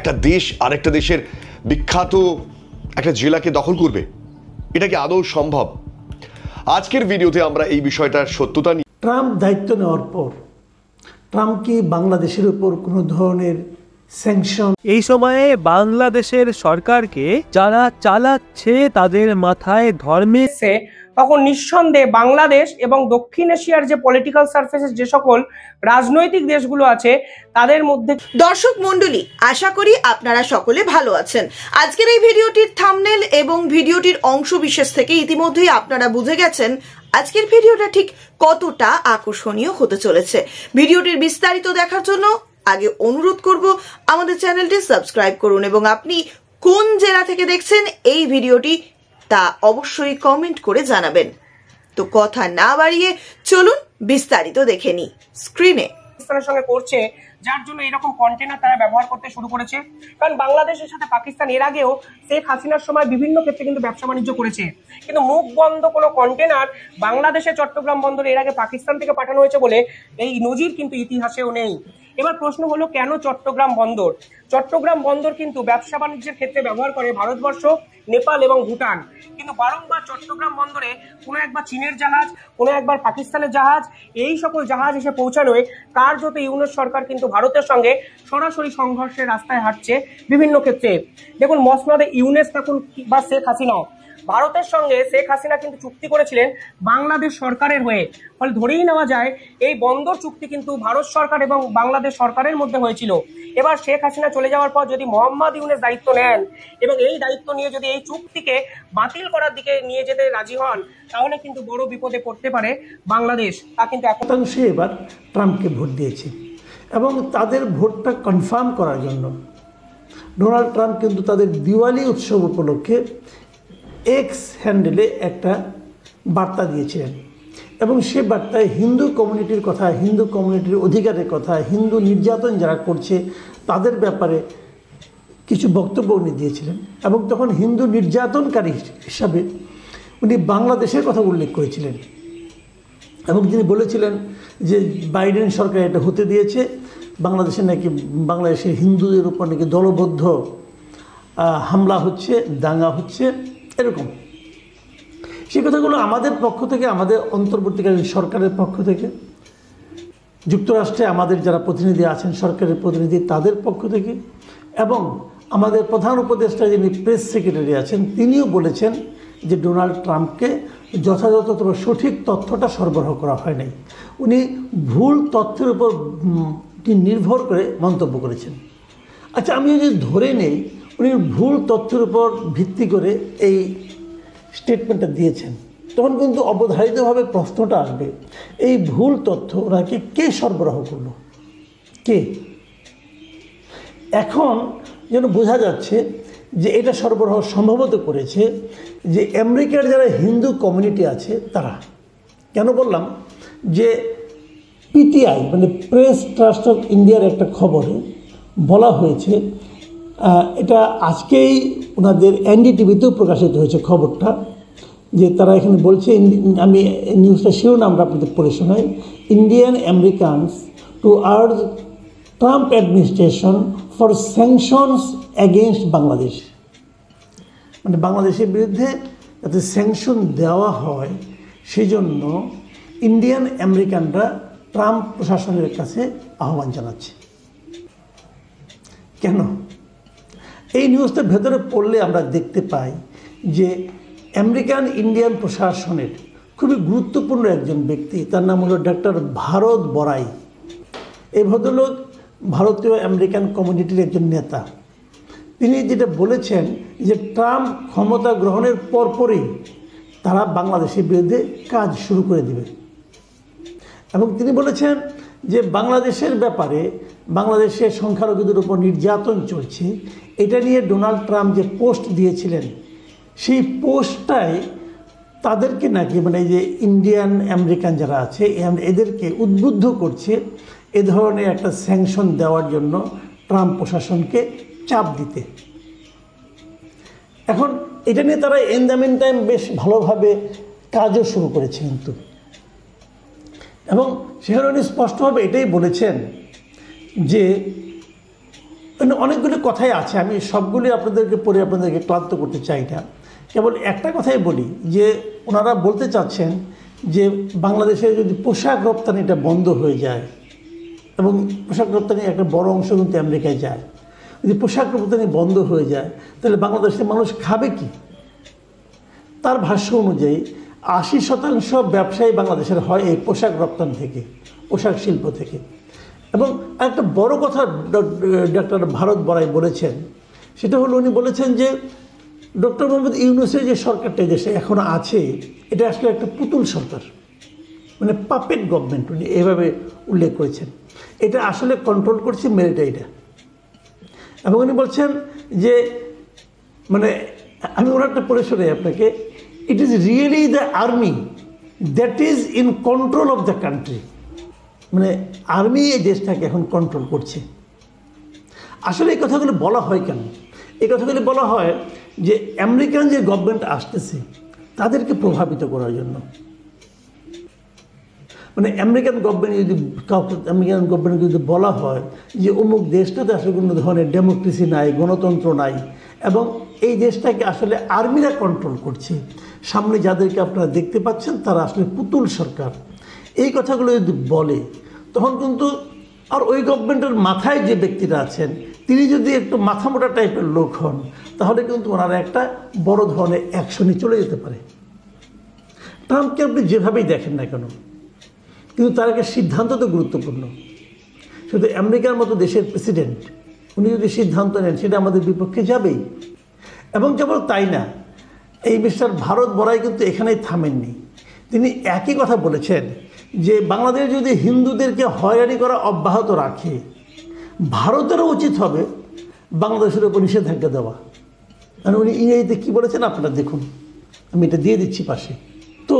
একটা দেশ আরেকটা দেশের বিখ্যাত একটা জেলাকে দখল করবে এটা কি আদৌ সম্ভব আজকের ভিডিওতে আমরা এই বিষয়টার সত্যতা নিয়ে ট্রাম্প দায়িত্ব নেওয়ার পর ট্রাম্প কি বাংলাদেশের উপর কোনো ধরনের স্যাংশন এই সময়ে বাংলাদেশের সরকারকে যারা চালাচ্ছে তাদের মাথায় ধর্মে তখন নিঃসন্দেহে বাংলাদেশ এবং দক্ষিণ এশিয়ার যে পলিটিক্যাল সার্ফেসেস যে সকল রাজনৈতিক দেশগুলো আছে তাদের মধ্যে দর্শক মন্ডলী আশা করি আপনারা সকলে ভালো আছেন আজকের এই ভিডিওটির থামনেল এবং ভিডিওটির অংশ বিশেষ থেকে ইতিমধ্যেই আপনারা বুঝে গেছেন আজকের ভিডিওটা ঠিক কতটা আকর্ষণীয় হতে চলেছে ভিডিওটির বিস্তারিত দেখার জন্য আগে অনুরোধ করব আমাদের চ্যানেলটি সাবস্ক্রাইব করুন এবং আপনি কোন জেলা থেকে দেখছেন এই ভিডিওটি তা অবশ্যই কমেন্ট করে জানাবেন তো কথা না বাড়িয়ে চলুন বিস্তারিত দেখে নি স্ক্রিনে সঙ্গে করছে যার জন্য এরকম কন্টেনার তারা ব্যবহার করতে শুরু করেছে কারণ বাংলাদেশের সাথে পাকিস্তান এর আগেও শেখ হাসিনার সময় বিভিন্ন ক্ষেত্রে কিন্তু ব্যবসা বাণিজ্য করেছে কিন্তু মুখ বন্ধ কোনো কন্টেনার বাংলাদেশের চট্টগ্রাম বন্দরে এর আগে পাকিস্তান থেকে পাঠানো হয়েছে বলে এই নজির কিন্তু ইতিহাসেও নেই এবার প্রশ্ন হলো কেন চট্টগ্রাম বন্দর চট্টগ্রাম বন্দর কিন্তু ব্যবসা বাণিজ্যের ক্ষেত্রে ব্যবহার করে ভারতবর্ষ নেপাল এবং ভুটান কিন্তু বারংবার চট্টগ্রাম বন্দরে কোনো একবার চীনের জাহাজ কোনো একবার পাকিস্তানের জাহাজ এই সকল জাহাজ এসে পৌঁছানোয় কার্যত ইউনিট সরকার কিন্তু ভারতের সঙ্গে সরাসরি সংঘর্ষের রাস্তায় হাঁটছে বিভিন্ন ক্ষেত্রে দেখুন মসনদে ইউনেস থাকুন বা শেখ হাসিনাও ভারতের সঙ্গে শেখ হাসিনা কিন্তু চুক্তি করেছিলেন বাংলাদেশ সরকারের হয়ে ফলে ধরেই নেওয়া যায় এই বন্দর চুক্তি কিন্তু ভারত সরকার এবং বাংলাদেশ সরকারের মধ্যে হয়েছিল এবার শেখ হাসিনা চলে যাওয়ার পর যদি মোহাম্মদ ইউনের দায়িত্ব নেন এবং এই দায়িত্ব নিয়ে যদি এই চুক্তিকে বাতিল করার দিকে নিয়ে যেতে রাজি হন তাহলে কিন্তু বড় বিপদে পড়তে পারে বাংলাদেশ তা কিন্তু একতাংশে এবার ট্রাম্পকে ভোট দিয়েছে এবং তাদের ভোটটা কনফার্ম করার জন্য ডোনাল্ড ট্রাম্প কিন্তু তাদের দিওয়ালি উৎসব উপলক্ষে এক্স হ্যান্ডেলে একটা বার্তা দিয়েছিলেন এবং সে বার্তায় হিন্দু কমিউনিটির কথা হিন্দু কমিউনিটির অধিকারের কথা হিন্দু নির্যাতন যারা করছে তাদের ব্যাপারে কিছু বক্তব্য উনি দিয়েছিলেন এবং তখন হিন্দু নির্যাতনকারী হিসাবে উনি বাংলাদেশের কথা উল্লেখ করেছিলেন এবং তিনি বলেছিলেন যে বাইডেন সরকার এটা হতে দিয়েছে বাংলাদেশে নাকি বাংলাদেশে হিন্দুদের উপর নাকি দলবদ্ধ হামলা হচ্ছে দাঙ্গা হচ্ছে এরকম সেই কথাগুলো আমাদের পক্ষ থেকে আমাদের অন্তর্বর্তীকালীন সরকারের পক্ষ থেকে যুক্তরাষ্ট্রে আমাদের যারা প্রতিনিধি আছেন সরকারের প্রতিনিধি তাদের পক্ষ থেকে এবং আমাদের প্রধান উপদেষ্টা যিনি প্রেস সেক্রেটারি আছেন তিনিও বলেছেন যে ডোনাল্ড ট্রাম্পকে যথাযথ সঠিক তথ্যটা সরবরাহ করা হয় নাই উনি ভুল তথ্যের উপর নির্ভর করে মন্তব্য করেছেন আচ্ছা আমি যদি ধরে নেই উনি ভুল তথ্যের উপর ভিত্তি করে এই স্টেটমেন্টটা দিয়েছেন তখন কিন্তু অবধারিতভাবে প্রশ্নটা আসবে এই ভুল তথ্য ওনাকে কে সরবরাহ করল কে এখন যেন বোঝা যাচ্ছে যে এটা সরবরাহ সম্ভবত করেছে যে আমেরিকার যারা হিন্দু কমিউনিটি আছে তারা কেন বললাম যে পিটিআই মানে প্রেস ট্রাস্ট অফ ইন্ডিয়ার একটা খবরে বলা হয়েছে এটা আজকেই ওনাদের এনডিটিভিতেও প্রকাশিত হয়েছে খবরটা যে তারা এখানে বলছে আমি নিউজটা শিরোনামটা আপনাদের পড়ে শোনাই Indian Americans to urge Trump administration for sanctions against Bangladesh মানে বাংলাদেশের বিরুদ্ধে যাতে স্যাংশন দেওয়া হয় সেই জন্য ইন্ডিয়ান আমেরিকানরা ট্রাম্প প্রশাসনের কাছে আহ্বান জানাচ্ছে কেন এই নিউজটা ভেতরে পড়লে আমরা দেখতে পাই যে আমেরিকান ইন্ডিয়ান প্রশাসনের খুবই গুরুত্বপূর্ণ একজন ব্যক্তি তার নাম হলো ডক্টর ভারত বরাই এই ভদ্রলোক ভারতীয় আমেরিকান কমিউনিটির একজন নেতা তিনি যেটা বলেছেন যে ট্রাম্প ক্ষমতা গ্রহণের পরপরই তারা বাংলাদেশের বিরুদ্ধে কাজ শুরু করে দিবে এবং তিনি বলেছেন যে বাংলাদেশের ব্যাপারে বাংলাদেশে সংখ্যালঘুদের উপর নির্যাতন চলছে এটা নিয়ে ডোনাল্ড ট্রাম্প যে পোস্ট দিয়েছিলেন সেই পোস্টটায় তাদেরকে নাকি মানে যে ইন্ডিয়ান আমেরিকান যারা আছে এদেরকে উদ্বুদ্ধ করছে এ ধরনের একটা স্যাংশন দেওয়ার জন্য ট্রাম্প প্রশাসনকে চাপ দিতে এখন এটা নিয়ে তারা এন দ্য মিন টাইম বেশ ভালোভাবে কাজও শুরু করেছে কিন্তু এবং সেখানে উনি স্পষ্টভাবে এটাই বলেছেন যে মানে অনেকগুলি কথাই আছে আমি সবগুলি আপনাদেরকে পড়ে আপনাদেরকে ক্লান্ত করতে চাই না কেবল একটা কথাই বলি যে ওনারা বলতে চাচ্ছেন যে বাংলাদেশে যদি পোশাক রপ্তানিটা বন্ধ হয়ে যায় এবং পোশাক রপ্তানি একটা বড় অংশ কিন্তু আমেরিকায় যায় যদি পোশাক রপ্তানি বন্ধ হয়ে যায় তাহলে বাংলাদেশের মানুষ খাবে কি তার ভাষ্য অনুযায়ী আশি শতাংশ ব্যবসায়ী বাংলাদেশের হয় এই পোশাক রপ্তানি থেকে পোশাক শিল্প থেকে এবং একটা বড় কথা ডক্টর ভারত বড়াই বলেছেন সেটা হলো উনি বলেছেন যে ডক্টর মোহাম্মদ ইউনুসের যে সরকারটা দেশে এখনও আছে এটা আসলে একটা পুতুল সরকার মানে পাপেট গভর্নমেন্ট উনি এভাবে উল্লেখ করেছেন এটা আসলে কন্ট্রোল করছে মেরিটাইটা এবং উনি বলছেন যে মানে আমি ওনার একটা পড়ে শোনাই আপনাকে it is really the army that is in control of the country মানে আর্মি এই দেশটাকে এখন কন্ট্রোল করছে আসলে এই কথাগুলো বলা হয় কেন এই কথাগুলি বলা হয় যে আমেরিকান যে গভর্নমেন্ট আসতেছে তাদেরকে প্রভাবিত করার জন্য মানে আমেরিকান গভর্নমেন্ট যদি কাউকে আমেরিকান গভর্নমেন্ট যদি বলা হয় যে অমুক দেশটাতে আসলে কোনো ধরনের ডেমোক্রেসি নাই গণতন্ত্র নাই এবং এই দেশটাকে আসলে আর্মিরা কন্ট্রোল করছে সামনে যাদেরকে আপনারা দেখতে পাচ্ছেন তারা আসলে পুতুল সরকার এই কথাগুলো যদি বলে তখন কিন্তু আর ওই গভর্নমেন্টের মাথায় যে ব্যক্তিরা আছেন তিনি যদি একটু মাথামোটা টাইপের লোক হন তাহলে কিন্তু ওনারা একটা বড় ধরনের অ্যাকশনে চলে যেতে পারে ট্রাম্পকে আপনি যেভাবেই দেখেন না কেন কিন্তু তার একটা সিদ্ধান্ত তো গুরুত্বপূর্ণ শুধু আমেরিকার মতো দেশের প্রেসিডেন্ট উনি যদি সিদ্ধান্ত নেন সেটা আমাদের বিপক্ষে যাবেই এবং কেবল তাই না এই মিস্টার ভারত বড়াই কিন্তু এখানেই থামেননি তিনি একই কথা বলেছেন যে বাংলাদেশ যদি হিন্দুদেরকে হয়রানি করা অব্যাহত রাখে ভারতেরও উচিত হবে বাংলাদেশের উপর নিষেধাজ্ঞা দেওয়া কারণ উনি ইংরেজিতে কী বলেছেন আপনারা দেখুন আমি এটা দিয়ে দিচ্ছি পাশে তো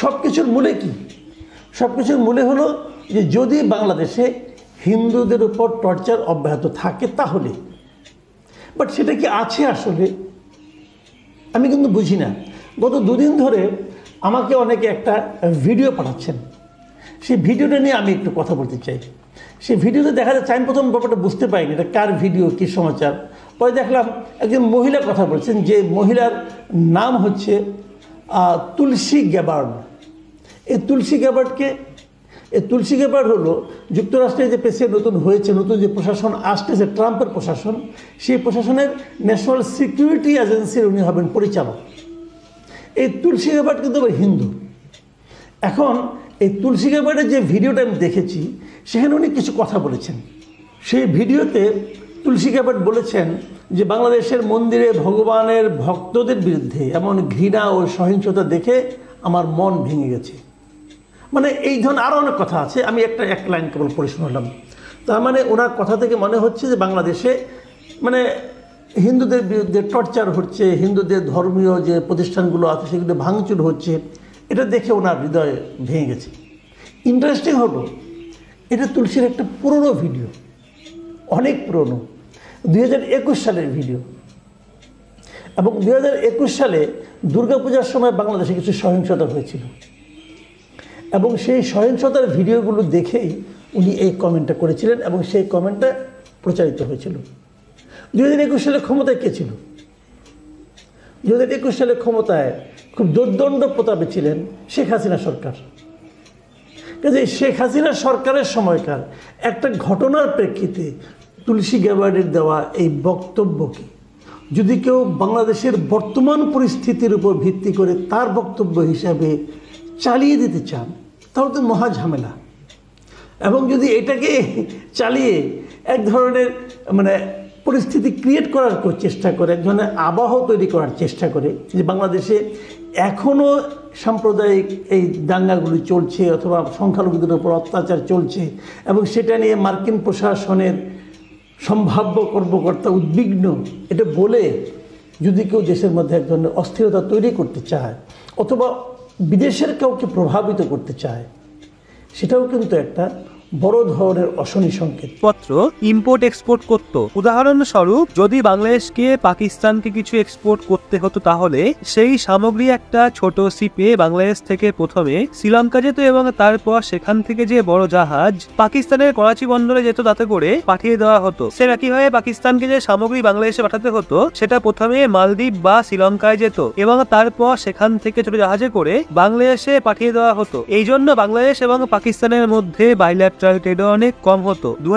সব কিছুর মূলে কি সব কিছুর মূলে হলো যে যদি বাংলাদেশে হিন্দুদের উপর টর্চার অব্যাহত থাকে তাহলে বাট সেটা কি আছে আসলে আমি কিন্তু বুঝি না গত দুদিন ধরে আমাকে অনেকে একটা ভিডিও পাঠাচ্ছেন সেই ভিডিওটা নিয়ে আমি একটু কথা বলতে চাই সেই ভিডিওতে দেখা যাচ্ছে আমি প্রথম ব্যাপারটা বুঝতে পারিনি এটা কার ভিডিও কী সমাচার পরে দেখলাম একজন মহিলা কথা বলছেন যে মহিলার নাম হচ্ছে তুলসী গ্যাবার্ড এই তুলসী গ্যাবার্ডকে এই তুলসী গ্যাবার্ড হলো যুক্তরাষ্ট্রের যে প্রেসিডেন্ট নতুন হয়েছে নতুন যে প্রশাসন আসতেছে ট্রাম্পের প্রশাসন সেই প্রশাসনের ন্যাশনাল সিকিউরিটি এজেন্সির উনি হবেন পরিচালক এই তুলসী গ্যাবার্ড কিন্তু আবার হিন্দু এখন এই তুলসী গ্যাবার্ডের যে ভিডিওটা আমি দেখেছি সেখানে উনি কিছু কথা বলেছেন সেই ভিডিওতে তুলসী গ্যাবার্ড বলেছেন যে বাংলাদেশের মন্দিরে ভগবানের ভক্তদের বিরুদ্ধে এমন ঘৃণা ও সহিংসতা দেখে আমার মন ভেঙে গেছে মানে এই ধরনের আরও অনেক কথা আছে আমি একটা এক লাইন কেবল পড়ে শোনালাম তার মানে ওনার কথা থেকে মনে হচ্ছে যে বাংলাদেশে মানে হিন্দুদের বিরুদ্ধে টর্চার হচ্ছে হিন্দুদের ধর্মীয় যে প্রতিষ্ঠানগুলো আছে সেগুলো ভাঙচুর হচ্ছে এটা দেখে ওনার হৃদয়ে ভেঙে গেছে ইন্টারেস্টিং হলো এটা তুলসীর একটা পুরনো ভিডিও অনেক পুরনো দুই সালের ভিডিও এবং দুই সালে দুর্গাপূজার সময় বাংলাদেশে কিছু সহিংসতা হয়েছিল এবং সেই সহিংসতার ভিডিওগুলো দেখেই উনি এই কমেন্টটা করেছিলেন এবং সেই কমেন্টটা প্রচারিত হয়েছিল দুই হাজার একুশ সালে ক্ষমতায় কে ছিল দু হাজার একুশ সালে ক্ষমতায় খুব দুর্দণ্ড প্রতাপে ছিলেন শেখ হাসিনা সরকার কাজে শেখ হাসিনা সরকারের সময়কার একটা ঘটনার প্রেক্ষিতে তুলসী গ্যাবার্ডের দেওয়া এই বক্তব্য কি যদি কেউ বাংলাদেশের বর্তমান পরিস্থিতির উপর ভিত্তি করে তার বক্তব্য হিসাবে চালিয়ে দিতে চান তাহলে তো মহা ঝামেলা এবং যদি এটাকে চালিয়ে এক ধরনের মানে পরিস্থিতি ক্রিয়েট করার চেষ্টা করে এক ধরনের আবাহ তৈরি করার চেষ্টা করে যে বাংলাদেশে এখনও সাম্প্রদায়িক এই দাঙ্গাগুলি চলছে অথবা সংখ্যালঘুদের উপর অত্যাচার চলছে এবং সেটা নিয়ে মার্কিন প্রশাসনের সম্ভাব্য কর্মকর্তা উদ্বিগ্ন এটা বলে যদি কেউ দেশের মধ্যে এক ধরনের অস্থিরতা তৈরি করতে চায় অথবা বিদেশের কাউকে প্রভাবিত করতে চায় সেটাও কিন্তু একটা বড় ধরনের অশনি সংকেত পত্র ইম্পোর্ট এক্সপোর্ট করত উদাহরণস্বরূপ যদি বাংলাদেশকে পাকিস্তানকে কিছু এক্সপোর্ট করতে হতো তাহলে সেই সামগ্রী একটা ছোট সিপে বাংলাদেশ থেকে প্রথমে শ্রীলঙ্কা যেত এবং তারপর সেখান থেকে যে বড় জাহাজ পাকিস্তানের করাচি বন্দরে যেত তাতে করে পাঠিয়ে দেওয়া হতো সে একইভাবে পাকিস্তানকে যে সামগ্রী বাংলাদেশে পাঠাতে হতো সেটা প্রথমে মালদ্বীপ বা শ্রীলঙ্কায় যেত এবং তারপর সেখান থেকে ছোট জাহাজে করে বাংলাদেশে পাঠিয়ে দেওয়া হতো এই জন্য বাংলাদেশ এবং পাকিস্তানের মধ্যে বাইলাট বাইল্যাট্রাল ট্রেড অনেক কম হতো দু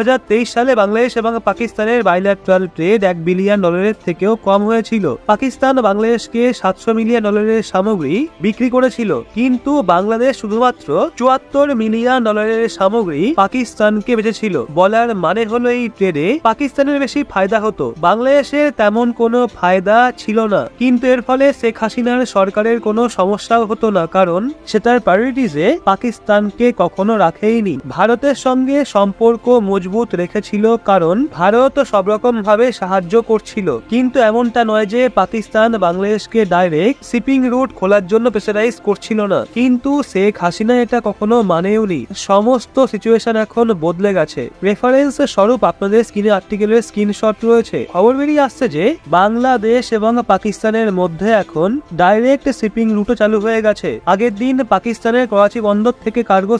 সালে বাংলাদেশ এবং পাকিস্তানের বাইল্যাট্রাল ট্রেড এক বিলিয়ন ডলারের থেকেও কম হয়েছিল পাকিস্তান বাংলাদেশকে সাতশো মিলিয়ন ডলারের সামগ্রী বিক্রি করেছিল কিন্তু বাংলাদেশ শুধুমাত্র চুয়াত্তর মিলিয়ন ডলারের সামগ্রী পাকিস্তানকে বেঁচেছিল বলার মানে হলো এই ট্রেডে পাকিস্তানের বেশি ফায়দা হতো বাংলাদেশের তেমন কোনো ফায়দা ছিল না কিন্তু এর ফলে শেখ হাসিনার সরকারের কোনো সমস্যাও হতো না কারণ সেটার প্রায়োরিটিজে পাকিস্তানকে কখনো রাখেইনি ভারতে ভারতের সঙ্গে সম্পর্ক মজবুত রেখেছিল কারণ ভারত সব ভাবে সাহায্য করছিল কিন্তু এমনটা নয় যে পাকিস্তান বাংলাদেশকে ডাইরেক্ট শিপিং রুট খোলার জন্য প্রেসারাইজ করছিল না কিন্তু শেখ হাসিনা এটা কখনো মানেওনি সমস্ত সিচুয়েশন এখন বদলে গেছে রেফারেন্স স্বরূপ আপনাদের স্ক্রিনে আর্টিকেলের স্ক্রিনশট রয়েছে খবর বেরিয়ে আসছে যে বাংলাদেশ এবং পাকিস্তানের মধ্যে এখন ডাইরেক্ট শিপিং রুটও চালু হয়ে গেছে আগের দিন পাকিস্তানের করাচি বন্দর থেকে কার্গো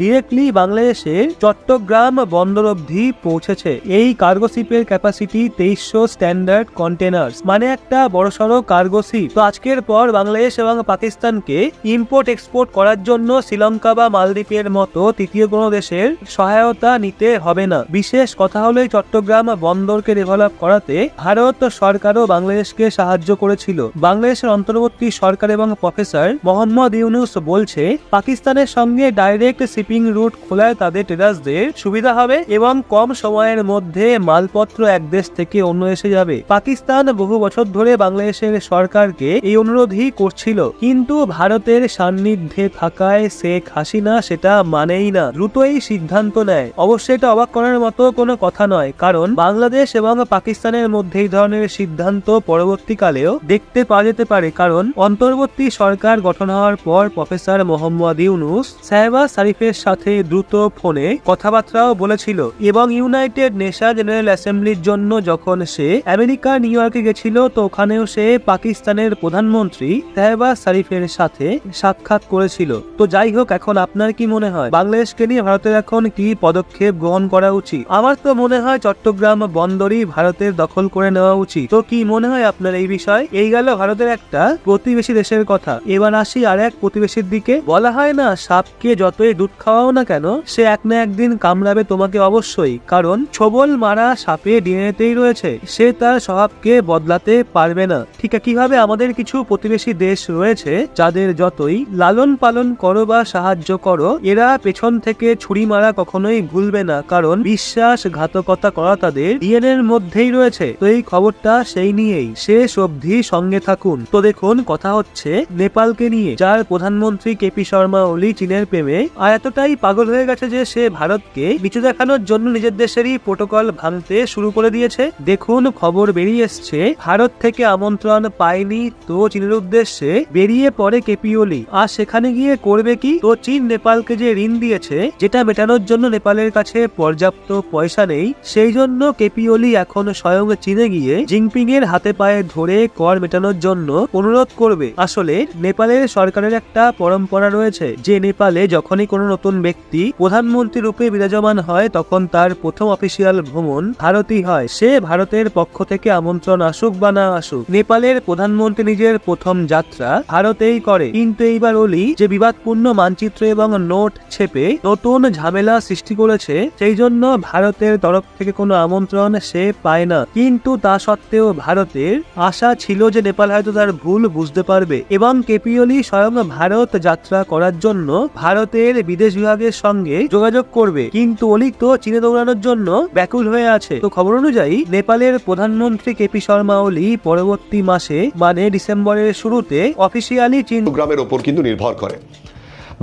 ডিরেক্টলি বাংলাদেশে মার্চে চট্টগ্রাম বন্দর অবধি পৌঁছেছে এই কার্গো শিপের ক্যাপাসিটি তেইশশো স্ট্যান্ডার্ড কন্টেনার্স মানে একটা বড়সড় কার্গো শিপ তো আজকের পর বাংলাদেশ এবং পাকিস্তানকে ইম্পোর্ট এক্সপোর্ট করার জন্য শ্রীলঙ্কা বা মালদ্বীপের মতো তৃতীয় কোনো দেশের সহায়তা নিতে হবে না বিশেষ কথা হলো চট্টগ্রাম বন্দরকে ডেভেলপ করাতে ভারত সরকারও বাংলাদেশকে সাহায্য করেছিল বাংলাদেশের অন্তর্বর্তী সরকার এবং প্রফেসর মোহাম্মদ ইউনুস বলছে পাকিস্তানের সঙ্গে ডাইরেক্ট শিপিং রুট খোলায় তাদের ট্রেডার্সদের সুবিধা হবে এবং কম সময়ের মধ্যে মালপত্র এক দেশ থেকে অন্য এসে যাবে পাকিস্তান বহু বছর ধরে বাংলাদেশের সরকারকে এই অনুরোধই করছিল কিন্তু ভারতের সান্নিধ্যে থাকায় শেখ হাসিনা সেটা মানেই না দ্রুতই সিদ্ধান্ত নেয় অবশ্যই এটা অবাক করার মতো কোনো কথা নয় কারণ বাংলাদেশ এবং পাকিস্তানের মধ্যে এই ধরনের সিদ্ধান্ত পরবর্তীকালেও দেখতে পাওয়া যেতে পারে কারণ অন্তর্বর্তী সরকার গঠন হওয়ার পর প্রফেসর মোহাম্মদ ইউনুস সাহেবা শারিফের সাথে দ্রুত ফোন ফোনে কথাবার্তাও বলেছিল এবং ইউনাইটেড নেশা জেনারেল অ্যাসেম্বলির জন্য যখন সে আমেরিকা নিউ ইয়র্কে গেছিল তো ওখানেও সে পাকিস্তানের প্রধানমন্ত্রী তেহবাজ শরীফের সাথে সাক্ষাৎ করেছিল তো যাই হোক এখন আপনার কি মনে হয় বাংলাদেশকে নিয়ে ভারতের এখন কি পদক্ষেপ গ্রহণ করা উচিত আমার তো মনে হয় চট্টগ্রাম বন্দরই ভারতের দখল করে নেওয়া উচিত তো কি মনে হয় আপনার এই বিষয় এই গেল ভারতের একটা প্রতিবেশী দেশের কথা এবার আসি আর এক প্রতিবেশীর দিকে বলা হয় না সাপকে যতই দুধ খাওয়াও না কেন সে এক না একদিন কামড়াবে তোমাকে অবশ্যই কারণ ছোবল মারা সাপে ডিএনএতেই রয়েছে সে তার স্বভাবকে বদলাতে পারবে না ঠিক কিভাবে আমাদের কিছু প্রতিবেশী দেশ রয়েছে যাদের যতই লালন পালন করো বা সাহায্য করো এরা পেছন থেকে ছুরি মারা কখনোই ভুলবে না কারণ বিশ্বাসঘাতকতা করা তাদের ডিএনএর মধ্যেই রয়েছে তো এই খবরটা সেই নিয়েই শেষ অবধি সঙ্গে থাকুন তো দেখুন কথা হচ্ছে নেপালকে নিয়ে যার প্রধানমন্ত্রী কেপি শর্মা ওলি চীনের প্রেমে আর এতটাই পাগল হয়ে গেছে যে এসে ভারতকে নিচে দেখানোর জন্য নিজের দেশেরই প্রোটোকল ভাঙতে শুরু করে দিয়েছে দেখুন খবর বেরিয়ে এসছে ভারত থেকে আমন্ত্রণ পায়নি তো চীনের উদ্দেশ্যে বেরিয়ে পড়ে কেপিওলি আর সেখানে গিয়ে করবে কি তো চীন নেপালকে যে ঋণ দিয়েছে যেটা মেটানোর জন্য নেপালের কাছে পর্যাপ্ত পয়সা নেই সেই জন্য কেপিওলি এখন স্বয়ং চীনে গিয়ে জিনপিং এর হাতে পায়ে ধরে কর মেটানোর জন্য অনুরোধ করবে আসলে নেপালের সরকারের একটা পরম্পরা রয়েছে যে নেপালে যখনই কোনো নতুন ব্যক্তি প্রধানমন্ত্রী প্রধানমন্ত্রী রূপে বিরাজমান হয় তখন তার প্রথম অফিসিয়াল ভ্রমণ ভারতই হয় সে ভারতের পক্ষ থেকে আমন্ত্রণ আসুক বা না আসুক নেপালের প্রধানমন্ত্রী নিজের প্রথম যাত্রা ভারতেই করে কিন্তু এইবার ওলি যে বিবাদপূর্ণ মানচিত্র এবং নোট ছেপে নতুন ঝামেলা সৃষ্টি করেছে সেই জন্য ভারতের তরফ থেকে কোনো আমন্ত্রণ সে পায় না কিন্তু তা সত্ত্বেও ভারতের আশা ছিল যে নেপাল হয়তো তার ভুল বুঝতে পারবে এবং কেপিওলি স্বয়ং ভারত যাত্রা করার জন্য ভারতের বিদেশ বিভাগের সঙ্গে যোগাযোগ করবে কিন্তু অলিক তো চীনে দৌড়ানোর জন্য ব্যাকুল হয়ে আছে তো খবর অনুযায়ী নেপালের প্রধানমন্ত্রী কেপি শর্মা ওলি পরবর্তী মাসে মানে ডিসেম্বরের শুরুতে অফিসিয়ালি চীন গ্রামের ওপর কিন্তু নির্ভর করে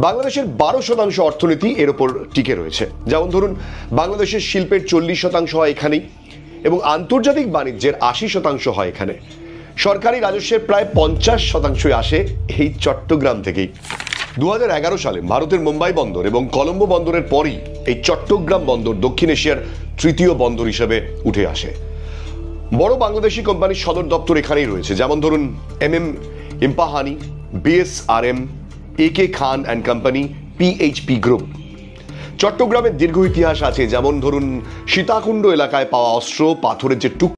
বাংলাদেশের বারো শতাংশ অর্থনীতি এর ওপর টিকে রয়েছে যেমন ধরুন বাংলাদেশের শিল্পের চল্লিশ শতাংশ হয় এখানেই এবং আন্তর্জাতিক বাণিজ্যের আশি শতাংশ হয় এখানে সরকারি রাজস্বের প্রায় পঞ্চাশ শতাংশই আসে এই চট্টগ্রাম থেকেই দু সালে ভারতের মুম্বাই বন্দর এবং কলম্বো বন্দরের পরই এই চট্টগ্রাম বন্দর দক্ষিণ এশিয়ার তৃতীয় বন্দর হিসেবে উঠে আসে বড় বাংলাদেশি কোম্পানির সদর দপ্তর এখানেই রয়েছে যেমন ধরুন M M Ispahani BSRM A K Khan and company PHP group চট্টগ্রামের দীর্ঘ ইতিহাস আছে যেমন ধরুন সীতাকুণ্ড এলাকায় পাওয়া অস্ত্র পাথরের যে টুক